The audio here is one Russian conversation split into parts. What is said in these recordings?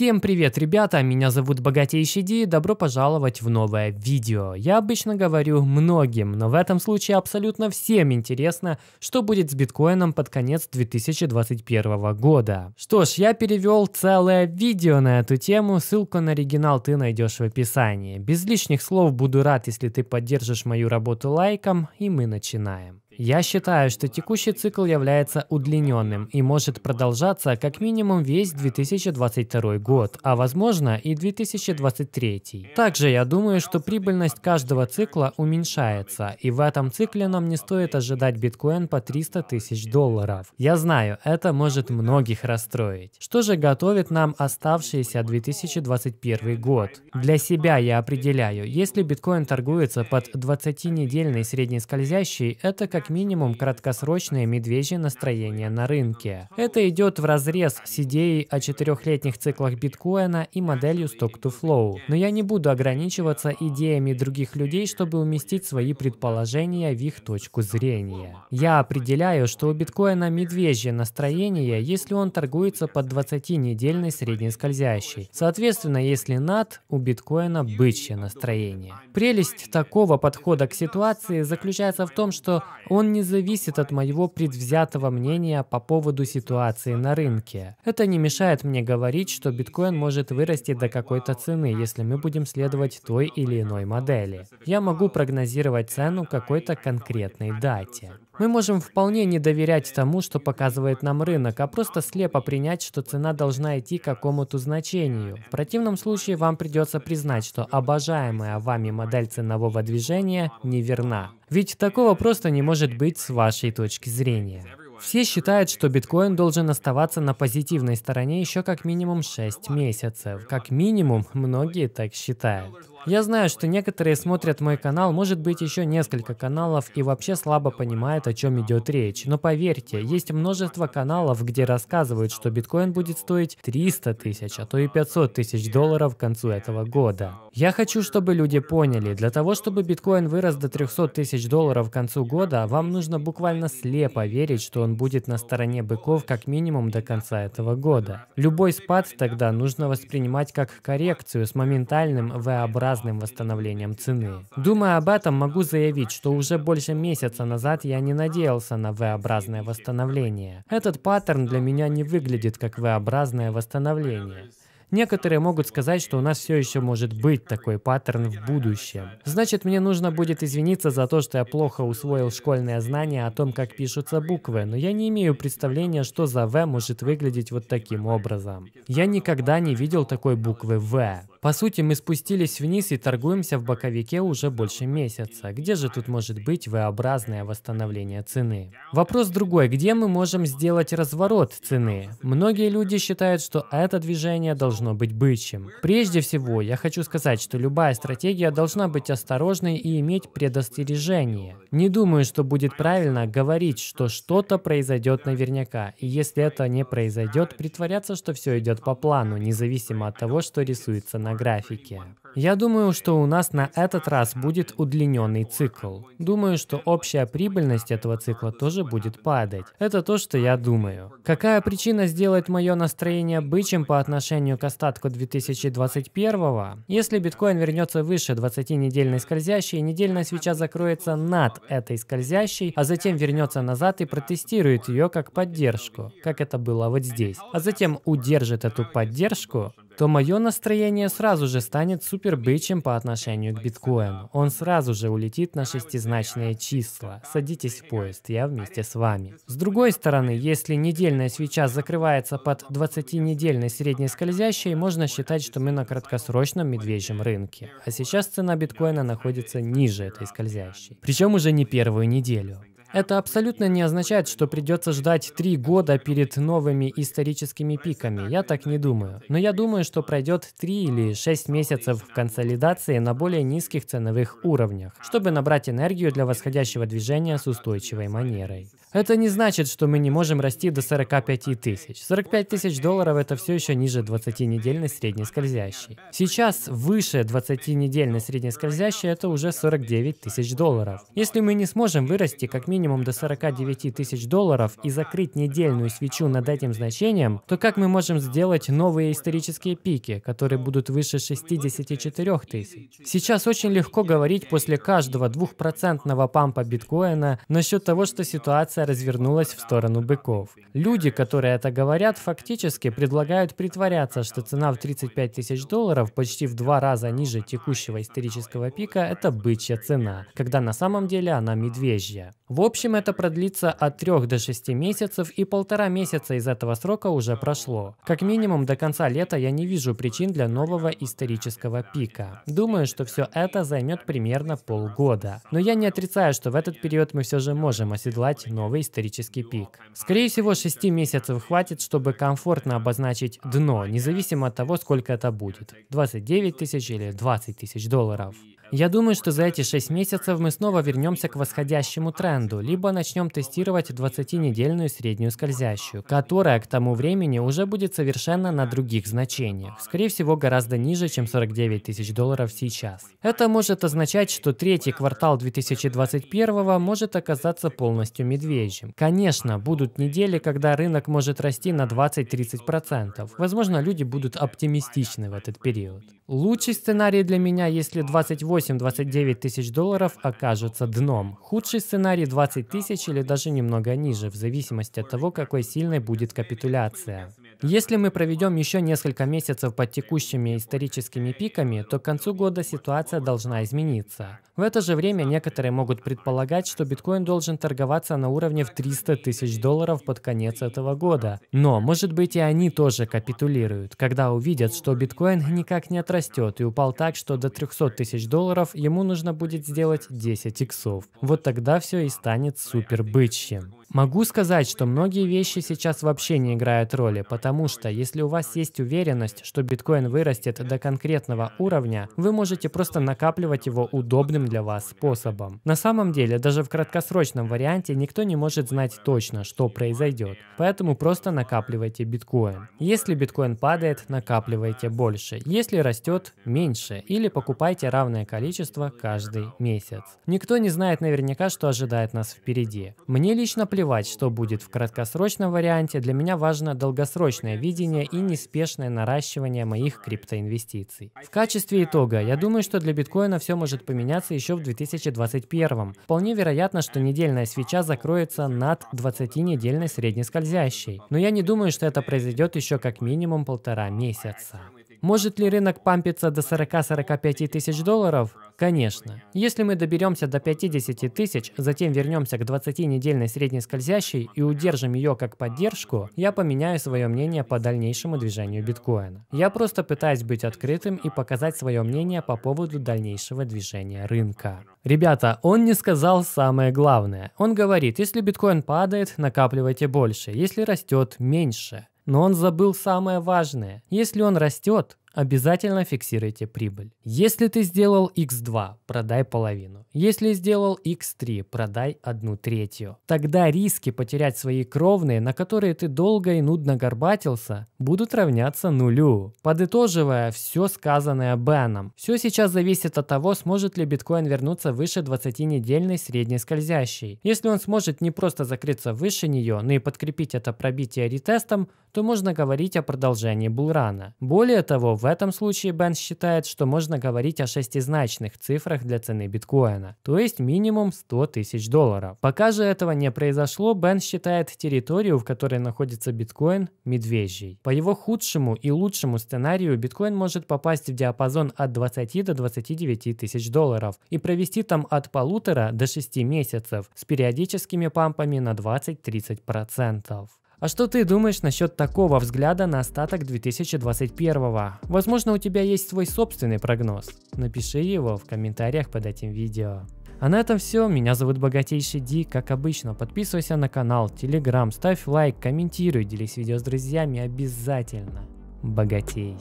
Всем привет, ребята! Меня зовут Богатейший Ди и добро пожаловать в новое видео. Я обычно говорю многим, но в этом случае абсолютно всем интересно, что будет с биткоином под конец 2021 года. Что ж, я перевел целое видео на эту тему, ссылку на оригинал ты найдешь в описании. Без лишних слов буду рад, если ты поддержишь мою работу лайком, и мы начинаем. Я считаю, что текущий цикл является удлиненным и может продолжаться как минимум весь 2022 год, а возможно и 2023. Также я думаю, что прибыльность каждого цикла уменьшается, и в этом цикле нам не стоит ожидать биткоин по 300 тысяч долларов. Я знаю, это может многих расстроить. Что же готовит нам оставшийся 2021 год? Для себя я определяю, если биткоин торгуется под 20-недельный среднескользящий, это как минимум краткосрочное медвежье настроение на рынке. Это идет в разрез с идеей о четырехлетних циклах биткоина и моделью stock-to-flow. Но я не буду ограничиваться идеями других людей, чтобы уместить свои предположения в их точку зрения. Я определяю, что у биткоина медвежье настроение, если он торгуется под 20-недельной средней скользящей. Соответственно, если над, у биткоина бычье настроение. Прелесть такого подхода к ситуации заключается в том, что он не зависит от моего предвзятого мнения по поводу ситуации на рынке. Это не мешает мне говорить, что биткоин может вырасти до какой-то цены, если мы будем следовать той или иной модели. Я могу прогнозировать цену какой-то конкретной дате. Мы можем вполне не доверять тому, что показывает нам рынок, а просто слепо принять, что цена должна идти к какому-то значению. В противном случае вам придется признать, что обожаемая вами модель ценового движения неверна. Ведь такого просто не может быть с вашей точки зрения. Все считают, что биткоин должен оставаться на позитивной стороне еще как минимум 6 месяцев. Как минимум, многие так считают. Я знаю, что некоторые смотрят мой канал, может быть, еще несколько каналов и вообще слабо понимают, о чем идет речь. Но поверьте, есть множество каналов, где рассказывают, что биткоин будет стоить 300 тысяч, а то и 500 тысяч долларов к концу этого года. Я хочу, чтобы люди поняли, для того, чтобы биткоин вырос до 300 тысяч долларов к концу года, вам нужно буквально слепо верить, что он будет на стороне быков как минимум до конца этого года. Любой спад тогда нужно воспринимать как коррекцию с моментальным V-образным разным восстановлением цены. Думая об этом, могу заявить, что уже больше месяца назад я не надеялся на V-образное восстановление. Этот паттерн для меня не выглядит как V-образное восстановление. Некоторые могут сказать, что у нас все еще может быть такой паттерн в будущем. Значит, мне нужно будет извиниться за то, что я плохо усвоил школьное знание о том, как пишутся буквы, но я не имею представления, что за V может выглядеть вот таким образом. Я никогда не видел такой буквы V. По сути, мы спустились вниз и торгуемся в боковике уже больше месяца. Где же тут может быть V-образное восстановление цены? Вопрос другой, где мы можем сделать разворот цены? Многие люди считают, что это движение должно быть бычьим. Прежде всего, я хочу сказать, что любая стратегия должна быть осторожной и иметь предостережение. Не думаю, что будет правильно говорить, что что-то произойдет наверняка, и если это не произойдет, притворяться, что все идет по плану, независимо от того, что рисуется на на графике. Я думаю, что у нас на этот раз будет удлиненный цикл. Думаю, что общая прибыльность этого цикла тоже будет падать. Это то, что я думаю. Какая причина сделает мое настроение бычьим по отношению к остатку 2021? Если биткоин вернется выше 20-недельной скользящей, недельная свеча закроется над этой скользящей, а затем вернется назад и протестирует ее как поддержку, как это было вот здесь. А затем удержит эту поддержку то мое настроение сразу же станет супер бычем по отношению к биткоину. Он сразу же улетит на шестизначные числа. Садитесь в поезд, я вместе с вами. С другой стороны, если недельная свеча закрывается под 20-недельной средней скользящей, можно считать, что мы на краткосрочном медвежьем рынке. А сейчас цена биткоина находится ниже этой скользящей. Причем уже не первую неделю. Это абсолютно не означает, что придется ждать три года перед новыми историческими пиками. Я так не думаю. Но я думаю, что пройдет три или шесть месяцев консолидации на более низких ценовых уровнях, чтобы набрать энергию для восходящего движения с устойчивой манерой. Это не значит, что мы не можем расти до 45 тысяч. 45 тысяч долларов это все еще ниже 20-недельной средней скользящей. Сейчас выше 20-недельной средней скользящей это уже 49 тысяч долларов. Если мы не сможем вырасти как минимум до 49 тысяч долларов и закрыть недельную свечу над этим значением, то как мы можем сделать новые исторические пики, которые будут выше 64 тысяч? Сейчас очень легко говорить после каждого двухпроцентного пампа биткоина насчет того, что ситуация информация развернулась в сторону быков. Люди, которые это говорят, фактически предлагают притворяться, что цена в 35 тысяч долларов, почти в два раза ниже текущего исторического пика, это бычья цена, когда на самом деле она медвежья. В общем, это продлится от 3 до 6 месяцев, и полтора месяца из этого срока уже прошло. Как минимум до конца лета я не вижу причин для нового исторического пика. Думаю, что все это займет примерно полгода. Но я не отрицаю, что в этот период мы все же можем оседлать новый новый исторический пик. Скорее всего, 6 месяцев хватит, чтобы комфортно обозначить дно, независимо от того, сколько это будет – 29 тысяч или 20 тысяч долларов. Я думаю, что за эти 6 месяцев мы снова вернемся к восходящему тренду, либо начнем тестировать 20-недельную среднюю скользящую, которая к тому времени уже будет совершенно на других значениях, скорее всего гораздо ниже, чем 49 тысяч долларов сейчас. Это может означать, что третий квартал 2021 может оказаться полностью медвежьим. Конечно, будут недели, когда рынок может расти на 20-30%. Возможно, люди будут оптимистичны в этот период. Лучший сценарий для меня, если 28-29 тысяч долларов окажутся дном. Худший сценарий 20 тысяч или даже немного ниже, в зависимости от того, какой сильной будет капитуляция. Если мы проведем еще несколько месяцев под текущими историческими пиками, то к концу года ситуация должна измениться. В это же время некоторые могут предполагать, что биткоин должен торговаться на уровне в 300 тысяч долларов под конец этого года. Но, может быть, и они тоже капитулируют, когда увидят, что биткоин никак не отрастет и упал так, что до 300 тысяч долларов ему нужно будет сделать 10 иксов. Вот тогда все и станет супер бычьим. Могу сказать, что многие вещи сейчас вообще не играют роли, потому что если у вас есть уверенность, что биткоин вырастет до конкретного уровня, вы можете просто накапливать его удобным для вас способом. На самом деле, даже в краткосрочном варианте никто не может знать точно, что произойдет, поэтому просто накапливайте биткоин. Если биткоин падает, накапливайте больше, если растет, меньше, или покупайте равное количество каждый месяц. Никто не знает наверняка, что ожидает нас впереди. Мне лично плевать плевать, что будет в краткосрочном варианте, для меня важно долгосрочное видение и неспешное наращивание моих криптоинвестиций. В качестве итога, я думаю, что для биткоина все может поменяться еще в 2021. Вполне вероятно, что недельная свеча закроется над 20-недельной среднескользящей. Но я не думаю, что это произойдет еще как минимум полтора месяца. Может ли рынок пампиться до 40-45 тысяч долларов? Конечно. Если мы доберемся до 50 тысяч, затем вернемся к 20-недельной средней скользящей и удержим ее как поддержку, я поменяю свое мнение по дальнейшему движению биткоина. Я просто пытаюсь быть открытым и показать свое мнение по поводу дальнейшего движения рынка. Ребята, он не сказал самое главное. Он говорит, если биткоин падает, накапливайте больше, если растет, меньше. Но он забыл самое важное. Если он растет, обязательно фиксируйте прибыль. Если ты сделал x2, продай половину. Если сделал x3, продай одну третью. Тогда риски потерять свои кровные, на которые ты долго и нудно горбатился, будут равняться нулю. Подытоживая все сказанное Беном, все сейчас зависит от того, сможет ли биткоин вернуться выше 20-недельной средней скользящей. Если он сможет не просто закрыться выше нее, но и подкрепить это пробитие ретестом, то можно говорить о продолжении булрана. Более того, в этом случае Бен считает, что можно говорить о шестизначных цифрах для цены биткоина, то есть минимум 100 тысяч долларов. Пока же этого не произошло, Бен считает территорию, в которой находится биткоин, медвежьей. По его худшему и лучшему сценарию биткоин может попасть в диапазон от 20 до 29 тысяч долларов и провести там от полутора до 6 месяцев с периодическими пампами на 20-30%. А что ты думаешь насчет такого взгляда на остаток 2021? Возможно, у тебя есть свой собственный прогноз. Напиши его в комментариях под этим видео. А на этом все. Меня зовут Богатейший Ди. Как обычно, подписывайся на канал, телеграм, ставь лайк, комментируй, делись видео с друзьями обязательно. Богатей.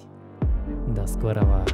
До скорого.